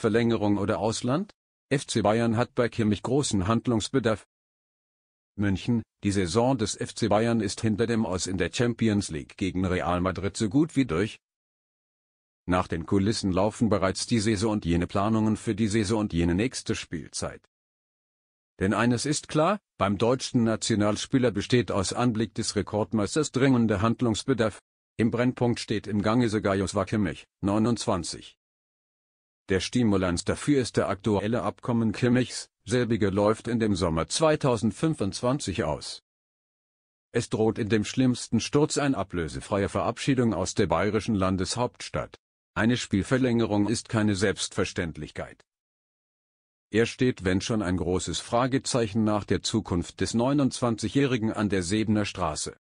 Verlängerung oder Ausland? FC Bayern hat bei Kimmich großen Handlungsbedarf. München, die Saison des FC Bayern ist hinter dem Aus in der Champions League gegen Real Madrid so gut wie durch. Nach den Kulissen laufen bereits die diese und jene Planungen für die diese und jene nächste Spielzeit. Denn eines ist klar, beim deutschen Nationalspieler besteht aus Anblick des Rekordmeisters dringender Handlungsbedarf. Im Brennpunkt steht im Gange sogar Josua Kimmich, 29. Der Stimulans dafür ist der aktuelle Abkommen Kimmichs, selbige läuft in dem Sommer 2025 aus. Es droht in dem schlimmsten Sturz ein ablösefreie Verabschiedung aus der bayerischen Landeshauptstadt. Eine Spielverlängerung ist keine Selbstverständlichkeit. Er steht wenn schon ein großes Fragezeichen nach der Zukunft des 29-Jährigen an der Sebener Straße.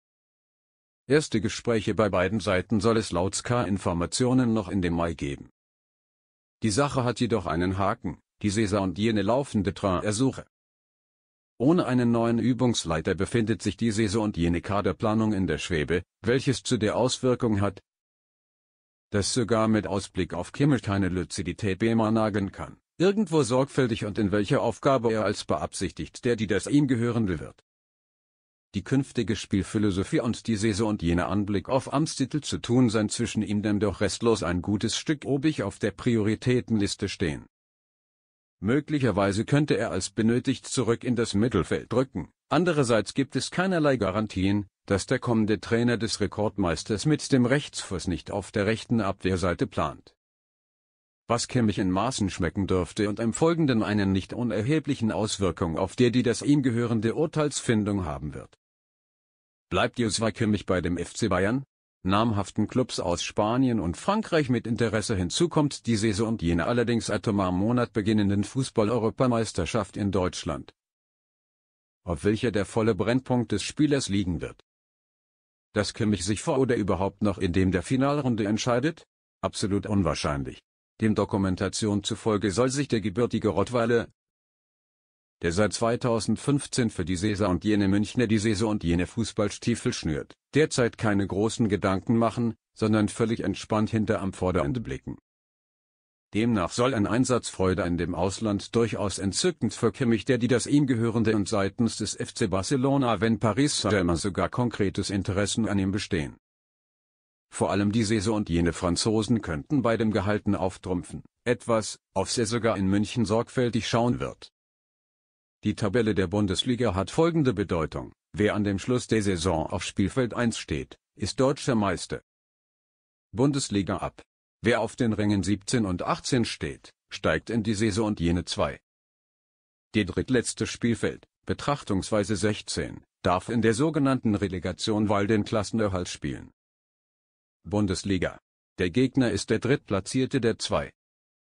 Erste Gespräche bei beiden Seiten soll es laut K-Informationen noch in dem Mai geben. Die Sache hat jedoch einen Haken, die Saison und jene laufende Trainersuche. Ohne einen neuen Übungsleiter befindet sich die Saison und jene Kaderplanung in der Schwebe, welches zu der Auswirkung hat, dass sogar mit Ausblick auf Kimmel keine Luzidität bemernagen kann, irgendwo sorgfältig und in welcher Aufgabe er als beabsichtigt der die das ihm gehörende wird die künftige Spielphilosophie und die Saison und jener Anblick auf Amtstitel zu tun sein zwischen ihm denn doch restlos ein gutes Stück obig auf der Prioritätenliste stehen. Möglicherweise könnte er als benötigt zurück in das Mittelfeld rücken, andererseits gibt es keinerlei Garantien, dass der kommende Trainer des Rekordmeisters mit dem Rechtsfuß nicht auf der rechten Abwehrseite plant. Was Kimmich in Maßen schmecken dürfte und im Folgenden einen nicht unerheblichen Auswirkung auf der die das ihm gehörende Urteilsfindung haben wird. Bleibt Joshua Kimmich bei dem FC Bayern? Namhaften Clubs aus Spanien und Frankreich mit Interesse hinzu kommt die Saison und jene allerdings atomar Monat beginnenden Fußball-Europameisterschaft in Deutschland. Auf welcher der volle Brennpunkt des Spielers liegen wird. Dass Kimmich sich vor oder überhaupt noch in dem der Finalrunde entscheidet? Absolut unwahrscheinlich. Dem Dokumentation zufolge soll sich der gebürtige Rottweiler, der seit 2015 für die Seser und jene Münchner die Sese und jene Fußballstiefel schnürt, derzeit keine großen Gedanken machen, sondern völlig entspannt hinter am Vorderende blicken. Demnach soll ein Einsatzfreude in dem Ausland durchaus entzückend für Kimmich der die das ihm gehörende und seitens des FC Barcelona wenn Paris Saint-Germain sogar konkretes Interessen an ihm bestehen. Vor allem die Sese und jene Franzosen könnten bei dem Gehalten auftrumpfen, etwas, aufs er sogar in München sorgfältig schauen wird. Die Tabelle der Bundesliga hat folgende Bedeutung. Wer an dem Schluss der Saison auf Spielfeld 1 steht, ist deutscher Meister. Bundesliga ab. Wer auf den Rängen 17 und 18 steht, steigt in die Saison und jene 2. Die drittletzte Spielfeld, betrachtungsweise 16, darf in der sogenannten Relegation weil den Klassenerhalt spielen. Bundesliga. Der Gegner ist der Drittplatzierte der 2.